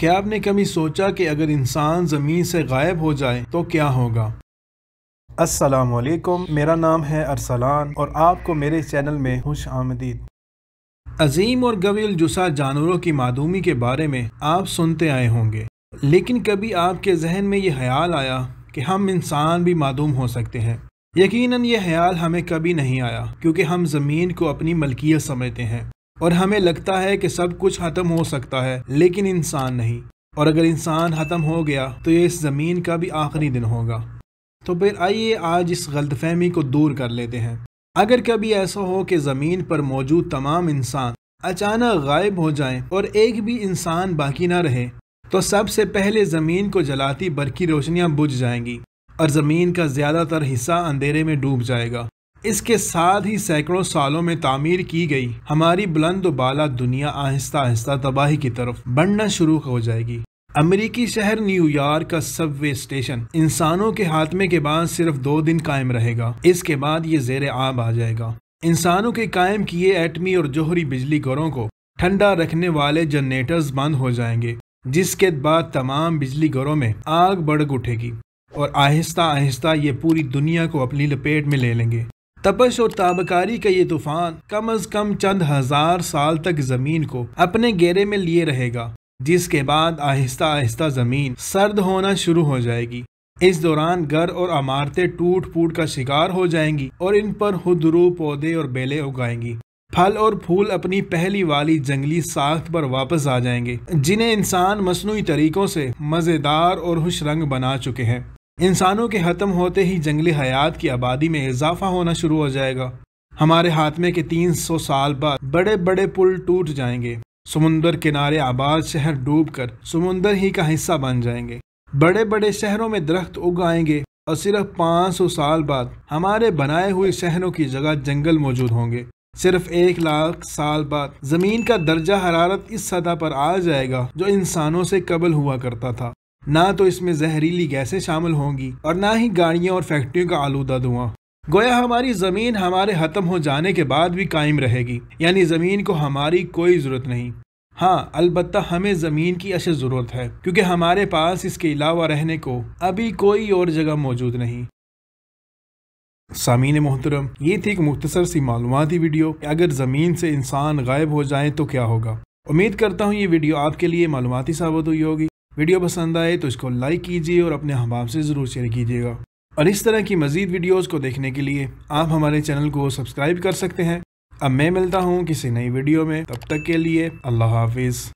क्या आपने कभी सोचा कि अगर इंसान ज़मीन से गायब हो जाए तो क्या होगा असलकम मेरा नाम है अरसलान और आपको मेरे चैनल में खुश आमदीद अजीम और गवील जुसा जानवरों की मादूमी के बारे में आप सुनते आए होंगे लेकिन कभी आपके जहन में ये ख्याल आया कि हम इंसान भी मादूम हो सकते हैं यकीनन ये ख्याल हमें कभी नहीं आया क्योंकि हम ज़मीन को अपनी मलकियत समझते हैं और हमें लगता है कि सब कुछ खत्म हो सकता है लेकिन इंसान नहीं और अगर इंसान ख़त्म हो गया तो ये इस ज़मीन का भी आखिरी दिन होगा तो फिर आइए आज इस गलतफहमी को दूर कर लेते हैं अगर कभी ऐसा हो कि ज़मीन पर मौजूद तमाम इंसान अचानक गायब हो जाएं और एक भी इंसान बाकी ना रहे तो सबसे पहले ज़मीन को जलाती बरकी रोशनियाँ बुझ जाएंगी और ज़मीन का ज़्यादातर हिस्सा अंधेरे में डूब जाएगा इसके साथ ही सैकड़ों सालों में तामीर की गई हमारी बुलंद बाला दुनिया आहिस्ता आहिस्ता तबाही की तरफ बढ़ना शुरू हो जाएगी अमेरिकी शहर न्यूयॉर्क का सबवे स्टेशन इंसानों के हाथमे के बाद सिर्फ दो दिन कायम रहेगा इसके बाद ये जेर आब आ जाएगा इंसानों के कायम किए एटमी और जोहरी बिजली घरों को ठंडा रखने वाले जनरेटर्स बंद हो जाएंगे जिसके बाद तमाम बिजली घरों में आग बढ़ उठेगी और आहिस्ता आहिस्ता ये पूरी दुनिया को अपनी लपेट में ले लेंगे तपश और ताबकारी का ये तूफान कम अज कम चंद हजार साल तक जमीन को अपने घेरे में लिए रहेगा जिसके बाद आहिस्ता आहिस्ता जमीन सर्द होना शुरू हो जाएगी इस दौरान घर और अमारते टूट फूट का शिकार हो जाएंगी और इन पर हदरू पौधे और बेले उगाएंगी फल और फूल अपनी पहली वाली जंगली साख्त पर वापस आ जाएंगे जिन्हें इंसान मसनू तरीकों से मज़ेदार और खुश रंग बना चुके हैं इंसानों के ख़त्म होते ही जंगली हयात की आबादी में इजाफा होना शुरू हो जाएगा हमारे हाथ में के 300 साल बाद बड़े बड़े पुल टूट जाएंगे समुंदर किनारे आबाद शहर डूबकर समुंदर ही का हिस्सा बन जाएंगे बड़े बड़े शहरों में दरख्त उगाएंगे और सिर्फ 500 साल बाद हमारे बनाए हुए शहरों की जगह जंगल मौजूद होंगे सिर्फ एक लाख साल बाद जमीन का दर्जा हरारत इस सतह पर आ जाएगा जो इंसानों से कबल हुआ करता था ना तो इसमें जहरीली गैसें शामिल होंगी और ना ही गाड़ियों और फैक्ट्रियों का आलूदा धुआं गोया हमारी ज़मीन हमारे ख़त्म हो जाने के बाद भी कायम रहेगी यानी ज़मीन को हमारी कोई ज़रूरत नहीं हाँ अलबत् हमें ज़मीन की अशद ज़रूरत है क्योंकि हमारे पास इसके अलावा रहने को अभी कोई और जगह मौजूद नहीं सामीन मोहतरम ये थी एक मुख्तसर सी मालूमती वीडियो अगर ज़मीन से इंसान गायब हो जाए तो क्या होगा उम्मीद करता हूँ ये वीडियो आपके लिए मालूमती साबित हुई होगी वीडियो पसंद आए तो इसको लाइक कीजिए और अपने अहबाब से ज़रूर शेयर कीजिएगा और इस तरह की मज़ीद वीडियोज़ को देखने के लिए आप हमारे चैनल को सब्सक्राइब कर सकते हैं अब मैं मिलता हूँ किसी नई वीडियो में तब तक के लिए अल्लाह हाफिज़